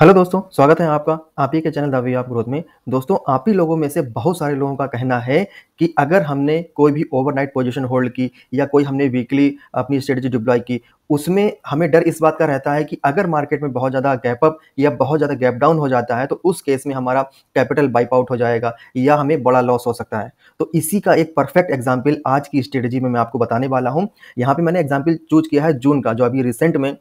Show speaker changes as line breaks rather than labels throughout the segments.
hello दोस्तों स्वागत है आपका आप ही के चैनल दावी आप ग्रोथ में दोस्तों आप ही लोगों में से बहुत सारे लोगों का कहना है कि अगर हमने कोई भी ओवरनाइट पोजीशन होल्ड की या कोई हमने वीकली अपनी स्ट्रेटजी डिप्लॉय की उसमें हमें डर इस बात का रहता है कि अगर मार्केट में बहुत ज़्यादा गैप अप या बहुत ज़्यादा गैप डाउन हो जाता है तो उस केस में हमारा कैपिटल बाइप आउट हो जाएगा या हमें बड़ा लॉस हो सकता है तो इसी का एक परफेक्ट एग्जाम्पल आज की स्ट्रेटजी में मैं आपको बताने वाला हूँ यहाँ पर मैंने एग्जाम्पल चूज किया है जून का जो अभी रिसेंट में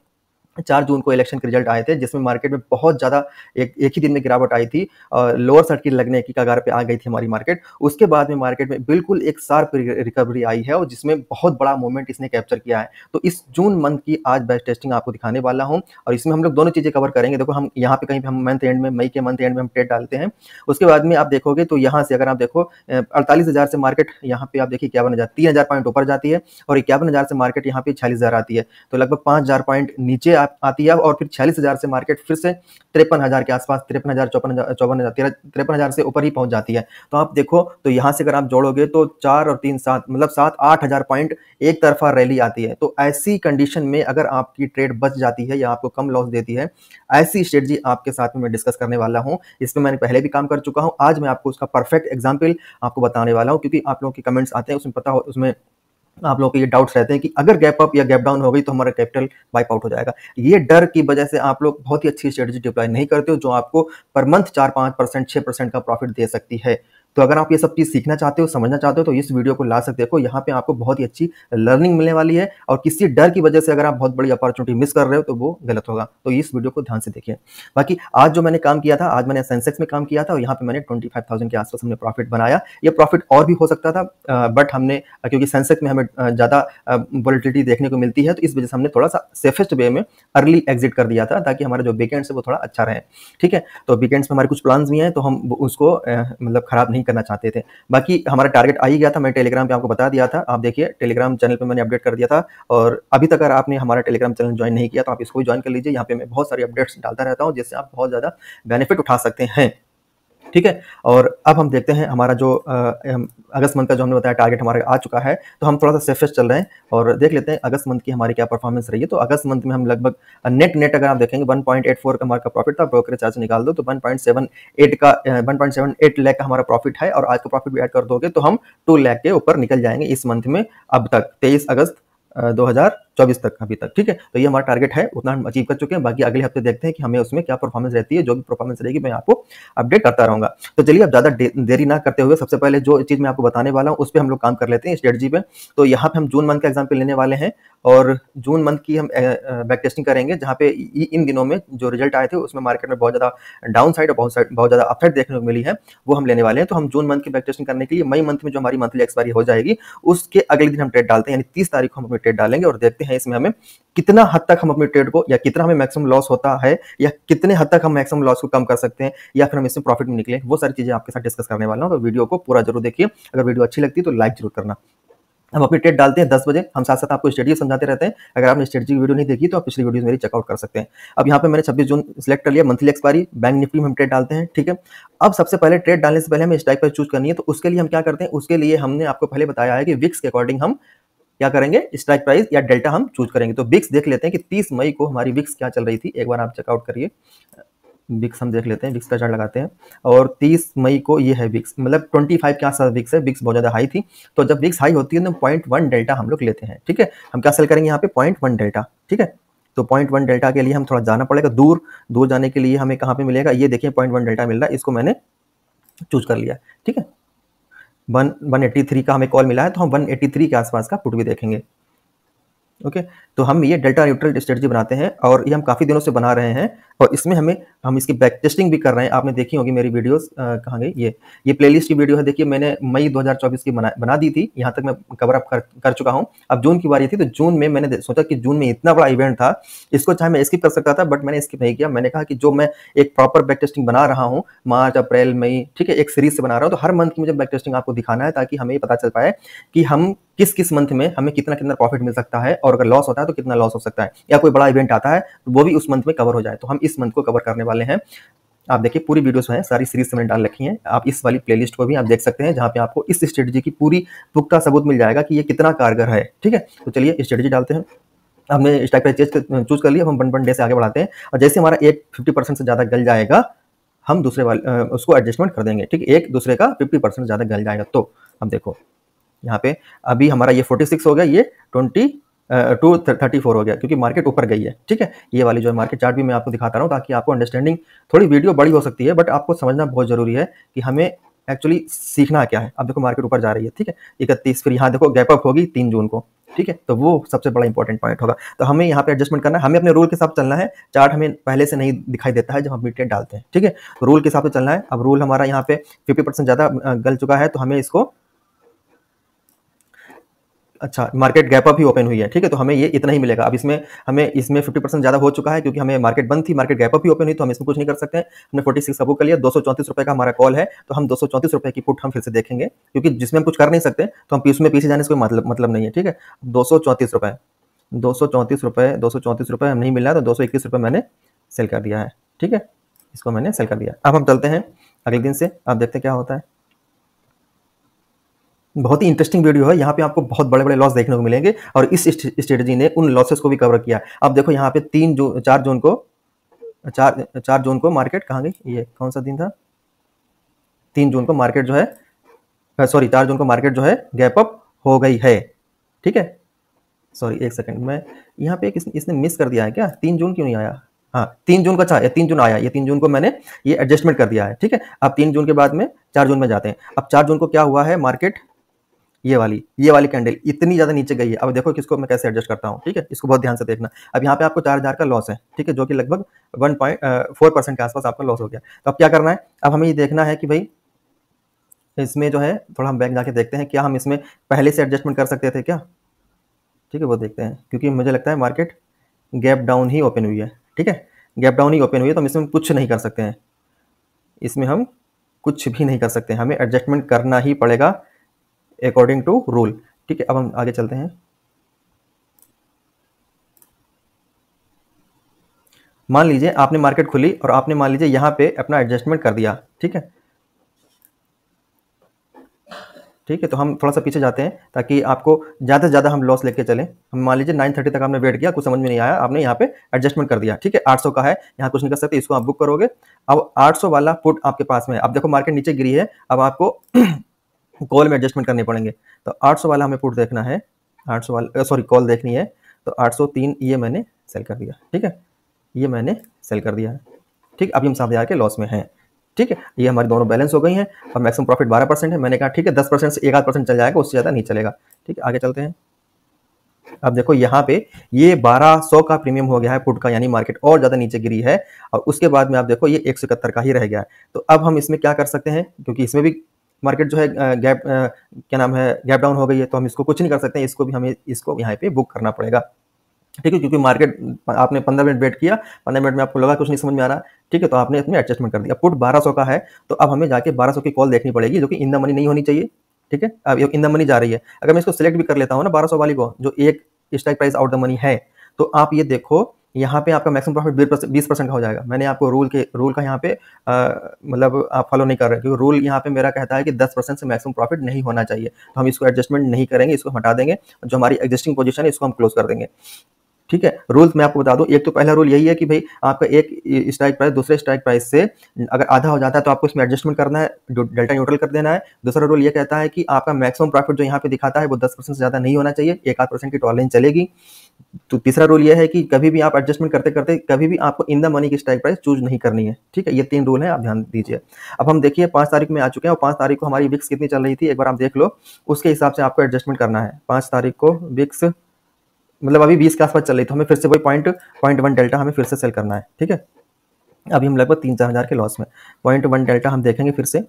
चार जून को इलेक्शन के रिजल्ट आए थे जिसमें मार्केट में बहुत ज़्यादा एक एक ही दिन में गिरावट आई थी और लोअर सर्किट लगने की कगार पे आ गई थी हमारी मार्केट उसके बाद में मार्केट में बिल्कुल एक शार्प रिकवरी आई है और जिसमें बहुत बड़ा मूवमेंट इसने कैप्चर किया है तो इस जून मंथ की आज बेस्ट टेस्टिंग आपको दिखाने वाला हूँ और इसमें हम लोग दोनों चीज़ें कवर करेंगे देखो हम यहाँ पे कहीं पर हम मंथ एंड में मई के मंथ एंड में हम ट्रेड डालते हैं उसके बाद में आप देखोगे तो यहाँ से अगर आप देखो अड़तालीस से मार्केट यहाँ पे आप देखिए इक्यावन हज़ार तीन पॉइंट ऊपर जाती है और इक्यावन से मार्केट यहाँ पे छियालीस आती है तो लगभग पाँच पॉइंट नीचे आप आती है और फिर छियालीस हजार से मार्केट फिर से तिरपन हजार के आसपास तिरपन हजार चौपन हजार चौवन हजार तिरपन हजार से ऊपर ही पहुंच जाती है तो आप देखो तो यहाँ से अगर आप जोड़ोगे तो चार और तीन सात मतलब सात आठ हजार पॉइंट एक तरफा रैली आती है तो ऐसी कंडीशन में अगर आपकी ट्रेड बच जाती है या आपको कम लॉस देती है ऐसी स्ट्रेटजी आपके साथ में मैं डिस्कस करने वाला हूँ इसमें मैंने पहले भी काम कर चुका हूँ आज मैं आपको उसका परफेक्ट एग्जाम्पल आपको बताने वाला हूँ क्योंकि आप लोगों के कमेंट्स आते हैं उसमें पता हो उसमें आप लोगों के ये डाउट्स रहते हैं कि अगर गैप अप या गैप डाउन हो गई तो हमारा कैपिटल वाइप आउट हो जाएगा ये डर की वजह से आप लोग बहुत ही अच्छी स्ट्रेटेजी डिप्लाई नहीं करते हो जो आपको पर मंथ चार पाँच परसेंट छः परसेंट का प्रॉफिट दे सकती है तो अगर आप ये सब चीज़ सीखना चाहते हो समझना चाहते हो तो इस वीडियो को ला सकते देखो यहाँ पे आपको बहुत ही अच्छी लर्निंग मिलने वाली है और किसी डर की वजह से अगर आप बहुत बड़ी अपॉर्चुनिटी मिस कर रहे हो तो वो गलत होगा तो इस वीडियो को ध्यान से देखिए बाकी आज जो मैंने काम किया था आज मैंने सेंसेक्स में काम किया था और यहाँ पे मैंने ट्वेंटी फाइव थाउजेंड के आसपास हमने प्रॉफिट बनाया ये प्रॉफिट और भी हो सकता था बट हमने क्योंकि सेंसेक्स में हमें ज़्यादा वोलिटिलिटी देखने को मिलती है तो इस वजह से हमने थोड़ा सा सेफेस्ट वे में अर्ली एग्जिट कर दिया था ताकि हमारा जो वीकेंड्स है वो थोड़ा अच्छा रहे ठीक है तो वीकेंड्स में हमारे कुछ प्लान्स भी हैं तो हम उसको मतलब खराब नहीं नहीं करना चाहते थे बाकी हमारा टारगेट आ ही गया था मैं टेलीग्राम पर आपको बता दिया था आप देखिए टेलीग्राम चैनल पर मैंने अपडेट कर दिया था और अभी तक अगर आपने हमारा टेलीग्राम चैनल ज्वाइन नहीं किया तो आप इसको ज्वाइन कर लीजिए यहाँ पे मैं बहुत सारी अपडेट्स डालता रहता हूँ जिससे आप बहुत ज़्यादा बेनिफिट उठा सकते हैं ठीक है और अब हम देखते हैं हमारा जो अगस्त मंथ का जो हमने बताया टारगेट हमारा आ चुका है तो हम थोड़ा सा सेफेस्ट चल रहे हैं और देख लेते हैं अगस्त मंथ की हमारी क्या परफॉर्मेंस रही है तो अगस्त मंथ में हम लगभग नेट नेट अगर आप देखेंगे वन पॉइंट एट फोर का हमारा प्रॉफिट था ब्रोकरेज चार्ज निकाल दो तो एट का one point seven eight lakh का हमारा प्रॉफिट है और आज का प्रॉफिट भी एड कर दोगे तो हम टू लैख के ऊपर निकल जाएंगे इस मंथ में अब तक तेईस अगस्त दो चौबीस तक अभी तक ठीक है तो ये हमारा टारगेट है उतना हम अचीव कर चुके हैं बाकी अगले हफ्ते देखते हैं कि हमें उसमें क्या परफॉर्मेंस रहती है जो भी परफॉर्मेंस रहेगी मैं आपको अपडेट करता रहूंगा तो चलिए अब ज़्यादा देरी ना करते हुए सबसे पहले जो चीज़ मैं आपको बताने वाला हूँ उस पर हम लोग काम कर लेते हैं स्ट्रेटजी पे तो यहाँ पे हम जून मंथ का एग्जाम्पल लेने वाले हैं और जून मंथ की हम बैक टेस्टिंग करेंगे जहाँ पे इन दिनों में जो रिजल्ट आए थे उसमें मार्केट में बहुत ज़्यादा डाउन साइड और बहुत बहुत ज़्यादा अपसाइड देखने को मिली है वो हम लेने वाले हैं तो हम जून मंथ की बैक टेस्टिंग करने के लिए मई मंथ में जो हमारी मंथली एक्सपायरी हो जाएगी उसके अगले दिन हम ट्रेड डालते हैं यानी तीस तारीख को हम अपनी ट्रेड डालेंगे और देखते हैं है इसमें हमें कितना हद तक हम अपने ट्रेड को या कितना हमें मैक्सिमम लॉस होता है या कितने हद तक हम मैक्सिमम लॉस को कम कर सकते हैं या फिर हम इसमें प्रॉफिट में निकले वो सारी चीज़ें आपके साथ डिस्कस करने वाला हूँ तो वीडियो को पूरा जरूर देखिए अगर वीडियो अच्छी लगती है तो लाइक जरूर करना हम अपनी ट्रेड डालते हैं दस बजे हम साथ साथ आपको स्टडी समझाते रहते हैं अगर आपने स्ट्रेटी की वीडियो नहीं देखी तो आप पिछली वीडियो मेरी चेकआउट कर सकते हैं अब यहाँ पे मैंने छब्बीस जून सेलेक्ट कर लिया मंथली एक्सपायरी बैंक निफ्टी में हम ट्रेड डालते हैं ठीक है अब सबसे पहले ट्रेड डालने से पहले हमें स्टाइक पर चूज करनी है तो उसके लिए हम क्या करते हैं उसके लिए हमने आपको पहले बताया है कि विक्स के अकॉर्डिंग हम क्या करेंगे स्ट्राइक प्राइस या डेल्टा हम चूज करेंगे तो बिक्स देख लेते हैं कि 30 मई को हमारी बिक्स क्या चल रही थी एक बार आप चेकआउट करिए बिक्स हम देख लेते हैं बिक्स का चार्ट लगाते हैं और 30 मई को ये है बिक्स मतलब 25 के आसपास बिक्स है बिक्स बहुत ज़्यादा हाई थी तो जब बिक्स हाई होती है तो पॉइंट वन डेल्टा हम लोग लेते हैं ठीक है हम क्या सेल करेंगे यहाँ पे पॉइंट वन डेल्टा ठीक है तो पॉइंट वन डेल्टा के लिए हम थोड़ा जाना पड़ेगा दूर दूर जाने के लिए हमें कहाँ पर मिलेगा ये देखिए पॉइंट वन डेल्टा मिल रहा है इसको मैंने चूज कर लिया ठीक है वन एट्टी थ्री का हमें कॉल मिला है तो हम वन एट्टी थ्री के आसपास का पुट भी देखेंगे ओके तो हम ये डेल्टा न्यूट्रल स्ट्रेटजी बनाते हैं और ये हम काफ़ी दिनों से बना रहे हैं और इसमें हमें हम इसकी बैक टेस्टिंग भी कर रहे हैं आपने देखी होगी मेरी वीडियोस कहाँ गई ये ये प्लेलिस्ट की वीडियो है देखिए मैंने मई 2024 की बना बना दी थी यहाँ तक मैं कवर अप कर, कर चुका हूँ अब जून की बारी थी तो जून में मैंने सोचा कि जून में इतना बड़ा इवेंट था इसको चाहे मैं स्किप कर सकता था बट मैंने स्किप नहीं किया मैंने कहा कि जो मैं एक प्रॉपर बैक टेस्टिंग बना रहा हूँ मार्च अप्रैल मई ठीक है एक सीरीज से बना रहा हूँ तो हर मंथ की मुझे बैक टेस्टिंग आपको दिखाना है ताकि हमें पता चल पाए कि हम किस किस मंथ में हमें कितना कितना प्रॉफिट मिल सकता है और अगर लॉस होता है तो कितना लॉस हो सकता है या कोई बड़ा इवेंट आता है तो वो भी उस मंथ में कवर हो जाए तो हम इस इस मंथ को कवर करने वाले हैं आप देखिए पूरी वीडियोस में सारी सीरीज से मैंने डाल रखी हैं आप इस वाली प्लेलिस्ट को भी आप देख सकते हैं जहां पे आपको इस स्ट्रेटजी की पूरी पुख्ता सबूत मिल जाएगा कि ये कितना कारगर है ठीक है तो चलिए स्ट्रेटजी डालते हैं हमने स्टॉक प्राइस चूज कर लिया हम वन वन डे से आगे बढ़ाते हैं और जैसे हमारा एक फिफ्टी से ज़्यादा गल जाएगा हम दूसरे वाले उसको एडजस्टमेंट कर देंगे ठीक एक दूसरे का फिफ्टी ज़्यादा गल जाएगा तो हम देखो यहाँ पे अभी हमारा ये फोर्टी हो गया ये ट्वेंटी टू थर्टी फोर हो गया क्योंकि मार्केट ऊपर गई है ठीक है ये वाली जो है मार्केट चार्ट भी मैं आपको दिखाता रहा हूँ ताकि आपको अंडरस्टैंडिंग थोड़ी वीडियो बड़ी हो सकती है बट आपको समझना बहुत जरूरी है कि हमें एक्चुअली सीखना क्या है अब देखो मार्केट ऊपर जा रही है ठीक है इकतीस फिर यहाँ देखो गैप अप होगी तीन जून को ठीक है तो वो सबसे बड़ा इंपॉर्टेंट पॉइंट होगा तो हमें यहाँ पे एडजस्टमेंट करना है हमें अपने रूल के साथ चलना है चार्ट हमें पहले से नहीं दिखाई देता है जब हम मीटेड डालते हैं ठीक है रूल के हिसाब से चलना है अब रूल हमारा यहाँ पे फिफ्टी परसेंट ज़्यादा गल चुका है तो हमें इसको अच्छा मार्केट गैप अप ही ओपन हुई है ठीक है तो हमें ये इतना ही मिलेगा अब इसमें हमें इसमें फिफ्टी परसेंट ज़्यादा हो चुका है क्योंकि हमें मार्केट बंद थी मार्केट गैप अप ही ओपन हुई तो हम इसमें कुछ नहीं कर सकते हैं हमने फोर्टी सिक्स का बुक कर लिया दो सौ चौंतीस रुपये का हमारा कॉल है तो हम दो सौ चौंतीस रुपये की पुट हम फिर से देखेंगे क्योंकि जिसमें हम कुछ कर नहीं सकते तो हम उसमें पीछे जाने से कोई मतलब मतलब नहीं है ठीक है दो सौ चौंतीस रुपये दो सौ चौंतीस रुपये दो सौ चौंतीस रुपये हम नहीं मिला तो दो सौ इक्कीस रुपये मैंने सेल कर दिया है ठीक है इसको मैंने सेल कर दिया अब हम चलते हैं अगले दिन से आप देखते क्या होता है बहुत ही इंटरेस्टिंग वीडियो है यहाँ पे आपको बहुत बड़े बड़े लॉस देखने को मिलेंगे और इस स्ट्रेटजी ने उन लॉसेस को भी कवर किया अब देखो यहाँ पे तीन जो चार जोन को चार चार जोन को मार्केट कहाँ गई ये कौन सा दिन था तीन जून को मार्केट जो है सॉरी चार जून को मार्केट जो है गैप अप हो गई है ठीक है सॉरी एक सेकंड मैं यहाँ पे इस, इसने मिस कर दिया है क्या तीन जून क्यों नहीं आया हाँ तीन जून का अच्छा तीन जून आया ये तीन जून को मैंने ये एडजस्टमेंट कर दिया है ठीक है अब तीन जून के बाद में चार जून में जाते हैं अब चार जून को क्या हुआ है मार्केट ये वाली ये वाली कैंडल इतनी ज़्यादा नीचे गई है अब देखो किसको मैं कैसे एडजस्ट करता हूँ ठीक है इसको बहुत ध्यान से देखना अब यहाँ पे आपको चार हज़ार का लॉस है ठीक है जो कि लगभग वन पॉइंट फोर परसेंट के आसपास आपका लॉस हो गया तो अब क्या करना है अब हमें ये देखना है कि भाई इसमें जो है थोड़ा हम बैंक जाके देखते हैं क्या हम इसमें पहले से एडजस्टमेंट कर सकते थे क्या ठीक है वो देखते हैं क्योंकि मुझे लगता है मार्केट गैप डाउन ही ओपन हुई है ठीक है गैप डाउन ही ओपन हुई है तो हम इसमें कुछ नहीं कर सकते हैं इसमें हम कुछ भी नहीं कर सकते हमें एडजस्टमेंट करना ही पड़ेगा अकॉर्डिंग टू रूल ठीक है अब हम आगे चलते हैं मान लीजिए आपने मार्केट खुली और आपने मान लीजिए यहां पे अपना एडजस्टमेंट कर दिया ठीक है ठीक है तो हम थोड़ा सा पीछे जाते हैं ताकि आपको ज़्यादा से ज़्यादा हम लॉस लेके चलें हम मान लीजिए नाइन थर्टी तक आपने वेट किया कुछ समझ में नहीं आया आपने यहाँ पे एडजस्टमेंट कर दिया ठीक है आठ सौ का है यहाँ कुछ नहीं कर सकते इसको आप बुक करोगे अब आठ सौ वाला पुट आपके पास में अब देखो मार्केट नीचे गिरी है अब आपको कॉल में एडजस्टमेंट करने पड़ेंगे तो 800 वाला हमें पुट देखना है 800 वाला सॉरी कॉल देखनी है तो 803 ये मैंने सेल कर दिया ठीक है ये मैंने सेल कर दिया है ठीक अभी हम सामने आके लॉस में हैं ठीक है ये हमारी दोनों बैलेंस हो गई हैं और मैक्सिमम प्रॉफिट बारह परसेंट है मैंने कहा ठीक है दस परसेंट से एक आध परसेंट चल जाएगा उससे ज़्यादा नहीं चलेगा ठीक है आगे चलते हैं अब देखो यहाँ पे ये 1200 का प्रीमियम हो गया है पुट का यानी मार्केट और ज़्यादा नीचे गिरी है और उसके बाद में आप देखो ये एक का ही रह गया है तो अब हम इसमें क्या कर सकते हैं क्योंकि इसमें भी मार्केट जो है गैप क्या नाम है गैप डाउन हो गई है तो हम इसको कुछ नहीं कर सकते इसको भी हमें इसको यहाँ पे बुक करना पड़ेगा ठीक है क्योंकि मार्केट आपने पंद्रह मिनट वेट किया पंद्रह मिनट में आपको लगा कुछ नहीं समझ में आ रहा ठीक है तो आपने इसमें एडजस्टमेंट कर दिया पुट बारह का है तो अब हमें जाके बारह की कॉल देखनी पड़ेगी जो कि इन द मनी नहीं होनी चाहिए ठीक है अब इन द मनी जा रही है अगर मैं इसको सिलेक्ट भी कर लेता हूँ ना बारह वाली को जो एक strike price out the money है तो आप ये देखो यहाँ पे आपका मैक्सिमम प्रॉफिट बीस परसेंट का हो जाएगा मैंने आपको रूल के रूल का यहाँ पे मतलब आप फॉलो नहीं कर रहे क्योंकि रूल यहाँ पे मेरा कहता है कि दस परसेंट से मैक्सिमम प्रॉफिट नहीं होना चाहिए तो हम इसको एडजस्टमेंट नहीं करेंगे इसको हटा देंगे जो हमारी एग्जिस्टिंग पोजिशन है इसको हम क्लोज कर देंगे ठीक है रूल्स मैं आपको बता दूं एक तो पहला रूल यही है कि भाई आपका एक स्ट्राइक प्राइस दूसरे स्ट्राइक प्राइस से अगर आधा हो जाता है तो आपको इसमें एडजस्टमेंट करना है डेल्टा न्यूट्रल कर देना है दूसरा रूल ये कहता है कि आपका मैक्सिमम प्रॉफिट जो यहाँ पे दिखाता है वो दस परसेंट से ज़्यादा नहीं होना चाहिए एक आध परसेंट की टॉलरेंस चलेगी तो तीसरा रूल यह है कि कभी भी आप एडजस्टमेंट करते करते कभी भी आपको इन द मनी की स्ट्राइक प्राइस चूज नहीं करनी है ठीक है ये तीन रूल है आप ध्यान दीजिए अब हम देखिए पांच तारीख में आ चुके हैं और पांच तारीख को हमारी विक्स कितनी चल रही थी एक बार आप देख लो उसके हिसाब से आपको एडजस्टमेंट करना है पांच तारीख को विक्स मतलब अभी बीस के आसपास चल रही तो हमें फिर से वही पॉइंट पॉइंट वन डेल्टा हमें फिर से सेल करना है ठीक है अभी हम लगभग तीन चार हज़ार के लॉस में पॉइंट वन डेल्टा हम देखेंगे फिर से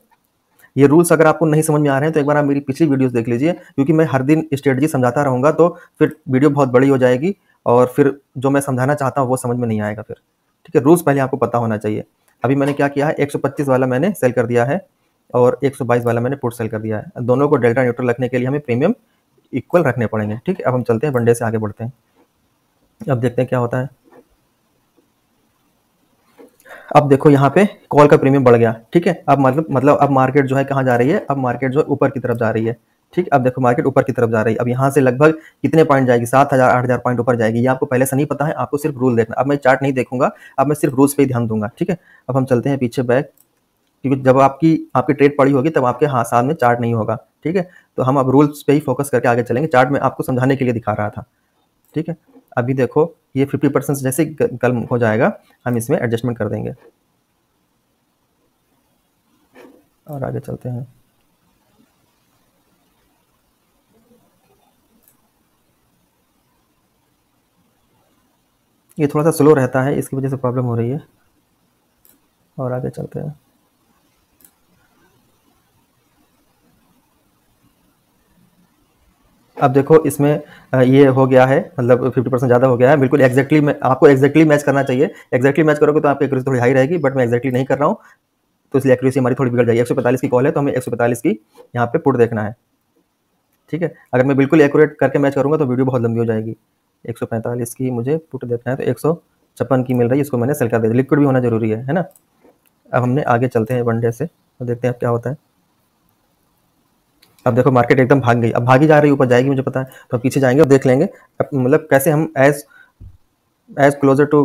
ये रूल्स अगर आपको नहीं समझ में आ रहे हैं तो एक बार आप मेरी पिछली वीडियोस देख लीजिए क्योंकि मैं हर दिन स्ट्रेटजी समझाता रहूँगा तो फिर वीडियो बहुत बड़ी हो जाएगी और फिर जो मैं समझाना चाहता हूँ वो समझ में नहीं आएगा फिर ठीक है रूल्स पहले आपको पता होना चाहिए अभी मैंने क्या किया है एक वाला मैंने सेल कर दिया है और एक वाला मैंने पुट सेल कर दिया है दोनों को डेल्टा न्यूट्रल रखने के लिए हमें प्रीमियम इक्वल रखने पड़ेंगे ठीक है अब हम चलते हैं वनडे से आगे बढ़ते हैं अब देखते हैं क्या होता है अब देखो यहाँ पे कॉल का प्रीमियम बढ़ गया ठीक है अब मतलब मतलब अब मार्केट जो है कहाँ जा रही है अब मार्केट जो है ऊपर की तरफ जा रही है ठीक अब देखो मार्केट ऊपर की तरफ जा रही है अब यहाँ से लगभग कितने पॉइंट जाएगी सात हज़ार आठ हज़ार पॉइंट ऊपर जाएगी ये आपको पहले से नहीं पता है आपको सिर्फ रूल देखना अब मैं चार्ट नहीं देखूंगा अब मैं सिर्फ रूल्स पे ही ध्यान दूंगा ठीक है अब हम चलते हैं पीछे बैक क्योंकि जब आपकी आपकी ट्रेड पड़ी होगी तब आपके हाथ साथ में चार्ट नहीं होगा ठीक है तो हम अब रूल्स पे ही फोकस करके आगे चलेंगे चार्ट में आपको समझाने के लिए दिखा रहा था ठीक है अभी देखो ये फिफ्टी परसेंट जैसे कल हो जाएगा हम इसमें एडजस्टमेंट कर देंगे और आगे चलते हैं ये थोड़ा सा स्लो रहता है इसकी वजह से प्रॉब्लम हो रही है और आगे चलते हैं अब देखो इसमें ये हो गया है मतलब फिफ्टी परसेंट ज़्यादा हो गया है बिल्कुल एक्जैक्टली आपको एक्जैक्टली मैच करना चाहिए एक्जैक्टली मैच करोगे तो आपकी एक्यूरेसी थोड़ी हाई रहेगी बट मैं एक्जैक्टली नहीं कर रहा हूँ तो इसलिए एक्यूरेसी हमारी थोड़ी बिगड़ जाएगी एक की कॉल है तो हमें एक की यहाँ पर पुट देखना है ठीक है अगर मैं बिल्कुल एक्यूरेट करके मैच करूँगा तो वीडियो बहुत लंबी हो जाएगी एक की मुझे पुट देखना है तो एक की मिल रही है इसको मैंने सेल कर दिया लिक्विड भी होना जरूरी है है ना अब हमने आगे चलते हैं वनडे से तो देखते हैं अब क्या होता है अब देखो मार्केट एकदम भाग गई अब भागी जा रही ऊपर जाएगी मुझे पता है तो पीछे जाएंगे और देख लेंगे मतलब कैसे हम as as closer to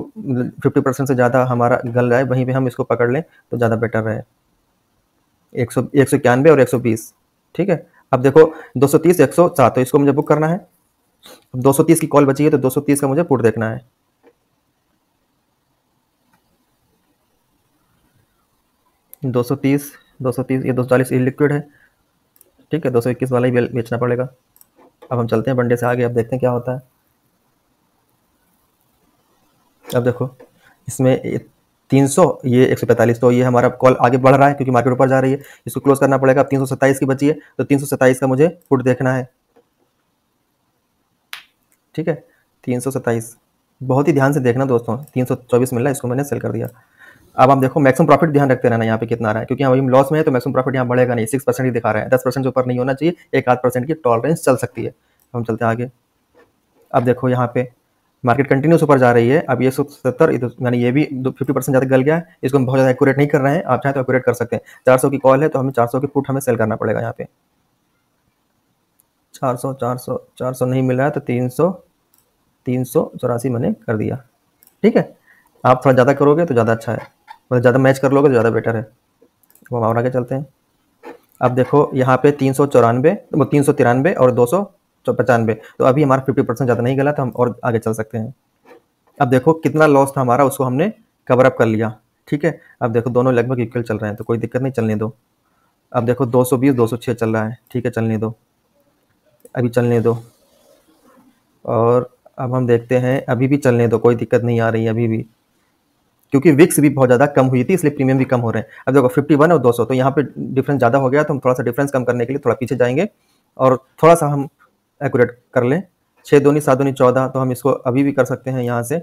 fifty percent से ज़्यादा हमारा गल रहा है वहीं पे हम इसको पकड़ लें तो ज़्यादा बेटर रहे एक सौ एक सौ इक्यानवे और एक सौ बीस ठीक है अब देखो दो सौ तीस एक सौ सात तो इसको मुझे बुक करना है अब दो सौ तीस की कॉल बची है तो दो सौ तीस का मुझे पुट देखना है दो सौ तीस दो सौ तीस ये दो सौ चालीस लिक्विड है ठीक है दो सौ इक्कीस वाला ही बेचना पड़ेगा अब हम चलते हैं बंडे से आगे अब देखते हैं क्या होता है अब देखो इसमें तीन सौ ये एक सौ पैंतालीस तो ये हमारा कॉल आगे बढ़ रहा है क्योंकि मार्केट ऊपर जा रही है इसको क्लोज करना पड़ेगा अब तीन सौ सत्ताईस की बची है तो तीन सौ सत्ताईस का मुझे फुट देखना है ठीक है तीन सौ सत्ताईस बहुत ही ध्यान से देखना दोस्तों तीन सौ चौबीस मिल रहा है इसको मैंने सेल कर दिया अब हम देखो मैक्सिमम प्रॉफिट ध्यान रखते रहना यहाँ पे कितना रहा है क्योंकि हम लॉस में है तो मैक्सिमम प्रॉफिट यहाँ बढ़ेगा नहीं सिक्स परसेंट ही दिखा रहे हैं दस परसेंट ऊपर नहीं होना चाहिए एक आध परसेंट की टॉलरेंस चल सकती है हम चलते हैं आगे अब देखो यहाँ पे मार्केट कंटिन्यूस ऊपर जा रही है अब ये सौ सत्तर यानी ये भी फिफ्टी परसेंट ज़्यादा गल गया है इसको हम बहुत ज़्यादा एक्यूरेट नहीं कर रहे हैं आप चाहें तो एक्यूरेट कर सकते हैं चार सौ की कॉल है तो हमें चार सौ की फुट हमें सेल करना पड़ेगा यहाँ पे चार सौ चार सौ चार सौ नहीं मिल रहा है तो तीन सौ तीन सौ चौरासी मैंने कर दिया ठीक है आप थोड़ा ज़्यादा करोगे तो ज़्यादा अच्छा है मतलब ज़्यादा मैच कर लोगे तो ज़्यादा बेटर है वो हम और आगे चलते हैं अब देखो यहाँ पे तीन सौ चौरानवे वो तीन सौ तिरानवे और दो सौ पचानवे तो अभी हमारा फिफ्टी परसेंट ज़्यादा नहीं गला तो हम और आगे चल सकते हैं अब देखो कितना लॉस था हमारा उसको हमने कवर अप कर लिया ठीक है अब देखो दोनों लगभग इक्वल चल रहे हैं तो कोई दिक्कत नहीं चलने दो अब देखो दो दो सौ बीस सौ छः चल रहा है ठीक है चलने दो अभी चलने दो और अब हम देखते हैं अभी भी चलने दो कोई दिक्कत नहीं आ रही अभी भी क्योंकि विक्स भी बहुत ज़्यादा कम हुई थी इसलिए प्रीमियम भी कम हो रहे हैं अब देखो वन और दो तो यहाँ पे डिफरेंस ज़्यादा हो गया तो हम थोड़ा सा डिफरेंस कम करने के लिए थोड़ा पीछे जाएंगे और थोड़ा सा हम एक्यूरेट कर लें छः दोनी सात दोनी चौदह तो हम इसको अभी भी कर सकते हैं यहाँ से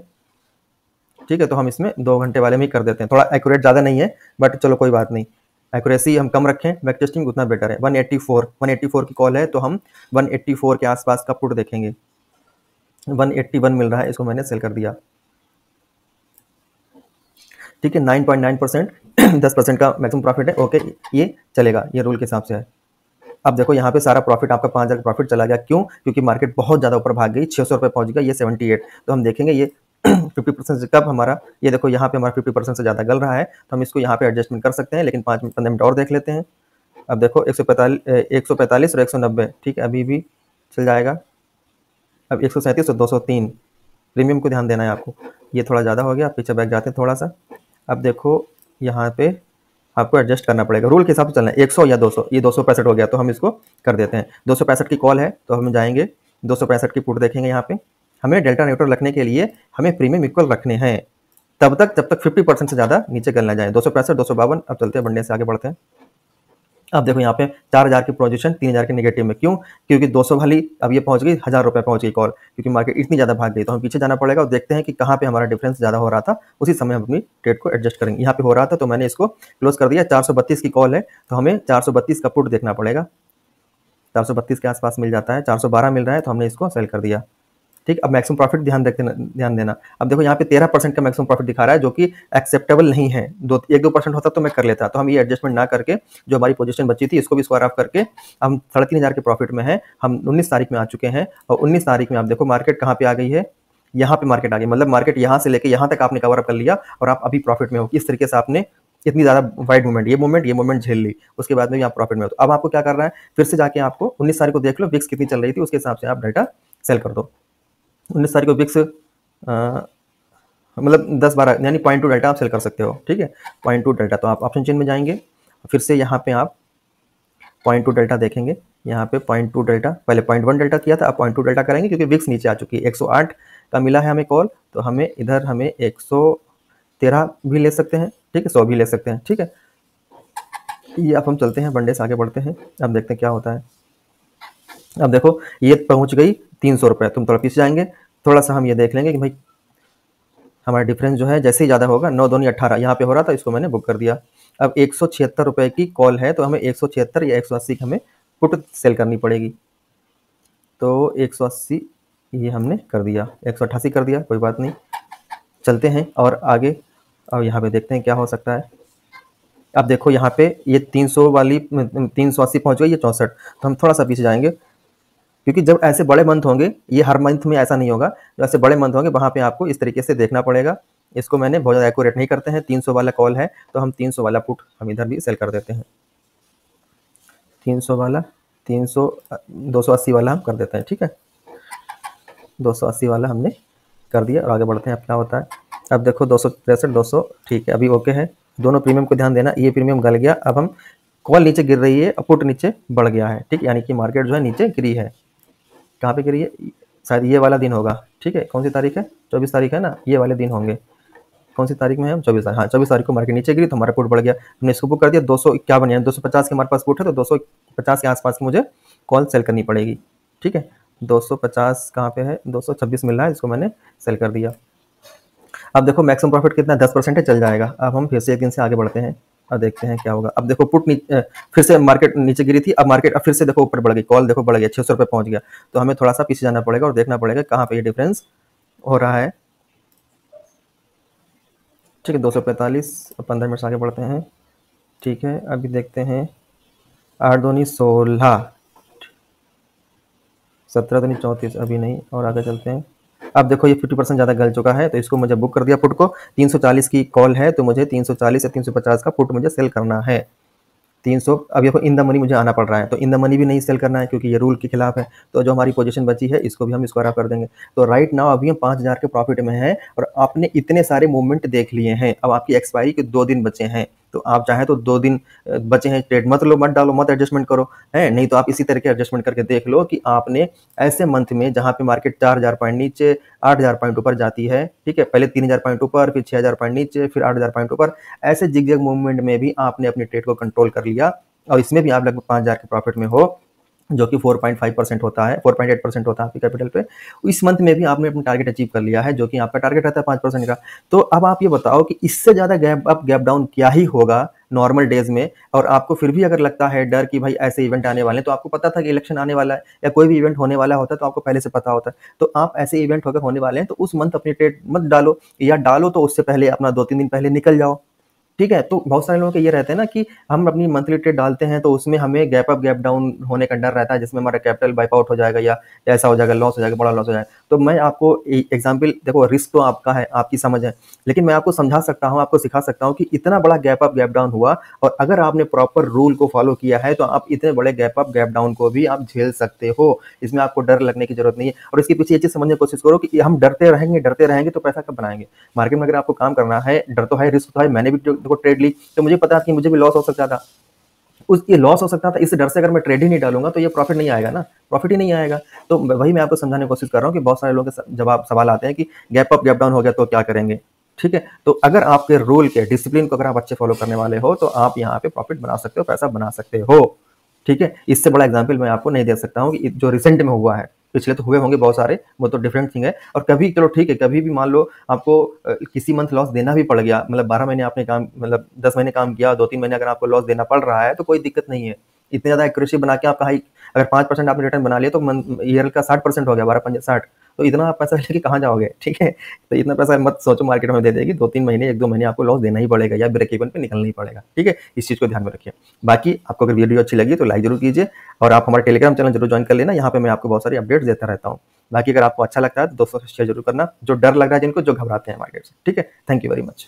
ठीक है तो हम इसमें दो घंटे वाले में ही कर देते हैं थोड़ा एक्यूरेट ज़्यादा नहीं है बट चलो कोई बात नहीं एक्यूरेसी हम कम रखें बैक टेस्टिंग उतना बेटर है 184 184 की कॉल है तो हम 184 के आसपास का पुट देखेंगे 181 मिल रहा है इसको मैंने सेल कर दिया ठीक है नाइन पॉइंट नाइन परसेंट दस परसेंट का मैक्सिमम प्रॉफिट है ओके ये चलेगा ये रूल के हिसाब से है अब देखो यहाँ पे सारा प्रॉफिट आपका पाँच हज़ार प्रॉफिट चला गया क्यों क्योंकि मार्केट बहुत ज़्यादा ऊपर भाग गई छः सौ रुपये पहुँच गया ये सेवेंटी एट तो हम देखेंगे ये फिफ्टी परसेंट से कब हमारा ये देखो यहाँ पे हमारा फिफ्टी परसेंट से ज़्यादा गल रहा है तो हम इसको यहाँ पे एडजस्टमेंट कर सकते हैं लेकिन पाँच पंद्रह मिनट और देख लेते हैं अब देखो एक सौ पैंतालीस एक सौ पैंतालीस और एक सौ नब्बे ठीक है अभी भी चल जाएगा अब एक सौ सैंतीस और दो सौ तीन प्रीमियम को ध्यान देना है आपको ये थोड़ा ज़्यादा हो गया पीछे बैग जाते हैं थोड़ा सा अब देखो यहाँ पे आपको एडजस्ट करना पड़ेगा रूल के हिसाब से चलना है 100 या 200 ये दो हो गया तो हम इसको कर देते हैं दो की कॉल है तो हम जाएंगे दो की पुट देखेंगे यहाँ पे हमें डेल्टा न्यूट्रल रखने के लिए हमें प्रीमियम इक्वल रखने हैं तब तक जब तक 50 परसेंट से ज़्यादा नीचे गलना जाए दो सौ पैंसठ दो सौ बावन अब चलते हैं बढ़ने से आगे बढ़ते हैं अब देखो यहाँ पे चार हज़ार की प्रोजेक्शन तीन हज़ार के नेगेटिव में क्यों क्योंकि सौ वाली अब ये पहुंच गई हज़ार रुपये पहुंच गई कॉल क्योंकि मार्केट इतनी ज़्यादा भाग गई तो हम पीछे जाना पड़ेगा और देखते हैं कि कहाँ पे हमारा डिफरेंस ज़्यादा हो रहा था उसी समय हम अपनी ट्रेड को एडजस्ट करेंगे यहाँ पे हो रहा था तो मैंने इसको क्लोज कर दिया चार की कॉल है तो हमें चार का पुट देखना पड़ेगा चार के आसपास मिल जाता है चार मिल रहा है तो हमने इसको सेल कर दिया ठीक अब मैक्सिमम प्रॉफिट ध्यान देना ध्यान देना अब देखो यहाँ पे तेरह परसेंट का मैक्सिमम प्रॉफिट दिखा रहा है जो कि एक्सेप्टेबल नहीं है दो एक दो परसेंट होता तो मैं कर लेता तो हम ये एडजस्टमेंट ना करके जो हमारी पोजीशन बची थी इसको भी स्क्वायर ऑफ करके हम साढ़े तीन हज़ार के प्रॉफिट में है हम उन्नीस तारीख में आ चुके हैं और उन्नीस तारीख में आप देखो मार्केट कहाँ पर आ गई है यहाँ पे मार्केट आ गई मतलब मार्केट यहाँ से लेके यहाँ तक आपने कवर अप कर लिया और आप अभी प्रॉफिट में हो इस तरीके से आपने इतनी ज़्यादा वाइड मूवमेंट ये मूवमेंट ये मूवमेंट झेल ली उसके बाद में यहाँ प्रॉफिट में हो तो अब आपको क्या करना है फिर से जाके आपको उन्नीस तारीख को देख लो विक्स कितनी चल रही थी उसके हिसाब से आप डाटा सेल कर दो उन्नीस तारीख को विक्स मतलब दस बारह यानी पॉइंट टू डेल्टा आप सेल कर सकते हो ठीक है पॉइंट टू डेल्टा तो आप ऑप्शन चेन में जाएंगे फिर से यहाँ पे आप पॉइंट टू डेल्टा देखेंगे यहाँ पे पॉइंट टू डेल्टा पहले पॉइंट वन डेल्टा किया था आप पॉइंट टू डेल्टा करेंगे क्योंकि विक्स नीचे आ चुकी है एक सौ आठ का मिला है हमें कॉल तो हमें इधर हमें एक सौ तेरह भी ले सकते हैं ठीक है सौ भी ले सकते हैं ठीक है ये अब हम चलते हैं वनडे से आगे बढ़ते हैं अब देखते हैं क्या होता है अब देखो ये पहुंच गई तीन सौ रुपये तुम थोड़ा पीछे जाएंगे थोड़ा सा हम ये देख लेंगे कि भाई हमारा डिफरेंस जो है जैसे ही ज़्यादा होगा नौ दोनों अट्ठारह यहाँ पे हो रहा था इसको मैंने बुक कर दिया अब एक सौ छिहत्तर रुपये की कॉल है तो हमें एक सौ छिहत्तर या एक सौ अस्सी हमें पुट सेल करनी पड़ेगी तो एक सौ अस्सी ये हमने कर दिया एक सौ अट्ठासी कर दिया कोई बात नहीं चलते हैं और आगे और यहाँ पे देखते हैं क्या हो सकता है अब देखो यहाँ पे ये 300 वाली 380 पहुँच गई ये चौंसठ तो हम थोड़ा सा पीछे जाएंगे क्योंकि जब ऐसे बड़े मंथ होंगे ये हर मंथ में ऐसा नहीं होगा जब ऐसे बड़े मंथ होंगे वहाँ पे आपको इस तरीके से देखना पड़ेगा इसको मैंने बहुत ज़्यादा एकूरेट नहीं करते हैं 300 वाला कॉल है तो हम 300 वाला पुट हम इधर भी सेल कर देते हैं 300 वाला 300 280 वाला हम कर देते हैं ठीक है 280 वाला हमने कर दिया और आगे बढ़ते हैं अपना होता है अब देखो दो सौ ठीक है अभी ओके है दोनों प्रीमियम को ध्यान देना ये प्रीमियम गल गया अब हम कॉल नीचे गिर रही है पुट नीचे बढ़ गया है ठीक यानी कि मार्केट जो है नीचे गिरी है कहाँ पे गिरी है शायद ये वाला दिन होगा ठीक है कौन सी तारीख है चौबीस तारीख है ना ये वाले दिन होंगे कौन सी तारीख में हम चौबीस हाँ चौबीस तारीख को मार्केट नीचे गिरी तो हमारा पुट बढ़ गया हमने इसको बुक कर दिया दो सौ इक्यावन यानी दो सौ पचास के हमारे पास पुट है तो दो सौ पचास के आसपास मुझे कॉल सेल करनी पड़ेगी ठीक है दो सौ पचास कहाँ पे है दो सौ छब्बीस मिल रहा है इसको मैंने सेल कर दिया अब देखो मैक्सिमम प्रॉफिट कितना दस परसेंट है चल जाएगा अब हम फिर से एक दिन से आगे बढ़ते हैं अब देखते हैं क्या होगा अब देखो पुट फिर से मार्केट नीचे गिरी थी अब मार्केट अब फिर से देखो ऊपर बढ़ गई कॉल देखो बढ़ गया छः सौ रुपये पहुँच गया तो हमें थोड़ा सा पीछे जाना पड़ेगा और देखना पड़ेगा कहाँ पर ये डिफरेंस हो रहा है ठीक है दो सौ पैंतालीस पंद्रह मिनट आगे बढ़ते हैं ठीक है अभी देखते हैं आठ दूनी सोलह सत्रह दूनी चौंतीस अभी नहीं और आगे चलते हैं अब देखो ये फिफ्टी परसेंट ज़्यादा गल चुका है तो इसको मुझे बुक कर दिया पुट को 340 की कॉल है तो मुझे 340 या 350 का पुट मुझे सेल करना है 300 अब देखो इन द मनी मुझे आना पड़ रहा है तो इन द मनी भी नहीं सेल करना है क्योंकि ये रूल के खिलाफ है तो जो हमारी पोजीशन बची है इसको भी हम स्क्वायर ऑफ कर देंगे तो राइट नाउ अभी हम पाँच हज़ार के प्रॉफिट में हैं और आपने इतने सारे मूवमेंट देख लिए हैं अब आपकी एक्सपायरी के दो दिन बचे हैं तो आप चाहे तो दो दिन बचे हैं ट्रेड मत लो मत डालो मत एडजस्टमेंट करो है नहीं तो आप इसी तरह के एडजस्टमेंट करके देख लो कि आपने ऐसे मंथ में जहाँ पे मार्केट चार हज़ार पॉइंट नीचे आठ हज़ार पॉइंट ऊपर जाती है ठीक है पहले तीन हज़ार पॉइंट ऊपर फिर छह हज़ार पॉइंट नीचे फिर आठ हज़ार पॉइंट ऊपर ऐसे जिग जग मूवमेंट में भी आपने अपने ट्रेड को कंट्रोल कर लिया और इसमें भी आप लगभग पांच हज़ार के प्रॉफिट में हो जो कि 4.5 परसेंट होता है 4.8 परसेंट होता है आपके कैपिटल पे इस मंथ में भी आपने अपना टारगेट अचीव कर लिया है जो कि आपका टारगेट रहता है पाँच परसेंट का तो अब आप ये बताओ कि इससे ज़्यादा गैप अप गैप डाउन क्या ही होगा नॉर्मल डेज में और आपको फिर भी अगर लगता है डर कि भाई ऐसे इवेंट आने वाले हैं तो आपको पता था कि इलेक्शन आने वाला है या कोई भी इवेंट होने वाला होता है तो आपको पहले से पता होता है तो आप ऐसे इवेंट होकर होने वाले हैं तो उस मंथ अपनी ट्रेड मत डालो या डालो तो उससे पहले अपना दो तीन दिन पहले निकल जाओ ठीक है तो बहुत सारे लोगों के ये रहते हैं ना कि हम अपनी मंथली ट्रेड डालते हैं तो उसमें हमें गैप अप गैप डाउन होने का डर रहता है जिसमें हमारा कैपिटल बाइप आउट हो जाएगा या ऐसा हो जाएगा लॉस हो जाएगा बड़ा लॉस हो जाएगा तो मैं आपको एग्जाम्पल देखो रिस्क तो आपका है आपकी समझ है लेकिन मैं आपको समझा सकता हूँ आपको सिखा सकता हूँ कि इतना बड़ा गैप अप गैप डाउन हुआ और अगर आपने प्रॉपर रूल को फॉलो किया है तो आप इतने बड़े गैप अप गैप डाउन को भी आप झेल सकते हो इसमें आपको डर लगने की जरूरत नहीं है और इसके पीछे ये चीज़ समझने की कोशिश करो कि हम डरते रहेंगे डरते रहेंगे तो पैसा कब बनाएंगे मार्केट में अगर आपको काम करना है डर तो है रिस्क तो है मैंने भी को ट्रेड ली तो मुझे पता था कि मुझे भी लॉस हो सकता था उस ये लॉस हो सकता था इस डर से अगर मैं ट्रेड ही नहीं डालूंगा तो ये प्रॉफिट नहीं आएगा ना प्रॉफिट ही नहीं आएगा तो वही मैं आपको समझाने की कोशिश कर रहा हूँ कि बहुत सारे लोग जब आप सवाल आते हैं कि गैप अप गैप डाउन हो गया तो क्या करेंगे ठीक है तो अगर आपके रूल के डिसिप्लिन को अगर आप अच्छे फॉलो करने वाले हो तो आप यहाँ पे प्रॉफिट बना सकते हो पैसा बना सकते हो ठीक है इससे बड़ा एग्जाम्पल मैं आपको नहीं दे सकता हूँ कि जो रिसेंट में हुआ है पिछले तो, तो हुए होंगे बहुत सारे वो तो डिफरेंट थिंग है और कभी चलो ठीक है कभी भी मान लो आपको किसी मंथ लॉस देना भी पड़ गया मतलब बारह महीने आपने काम मतलब दस महीने काम किया दो तीन महीने अगर आपको लॉस देना पड़ रहा है तो कोई दिक्कत नहीं है इतनी ज़्यादा एक्यूरेसी बना के आपका हाई अगर पाँच परसेंट आपने रिटर्न बना लिया तो ईयर का साठ परसेंट हो गया बारह पंजा साठ तो इतना आप पैसा लेके कहाँ जाओगे ठीक है तो इतना पैसा मत सोचो मार्केट में दे देगी दो तीन महीने एक दो महीने आपको लॉस देना ही पड़ेगा या ब्रेक इवन पे निकलना ही पड़ेगा ठीक है इस चीज़ को ध्यान में रखिए बाकी आपको अगर वीडियो अच्छी लगी तो लाइक जरूर कीजिए और आप हमारे टेलीग्राम चैनल जरूर ज्वाइन कर लेना यहाँ पर मैं आपको बहुत सारी अपडेट्स देता रहता हूँ बाकी अगर आपको अच्छा लगता है तो दोस्तों से शेयर जरूर करना जो डर लग रहा है जिनको जो घबराते हैं मार्केट से ठीक है थैंक यू वेरी मच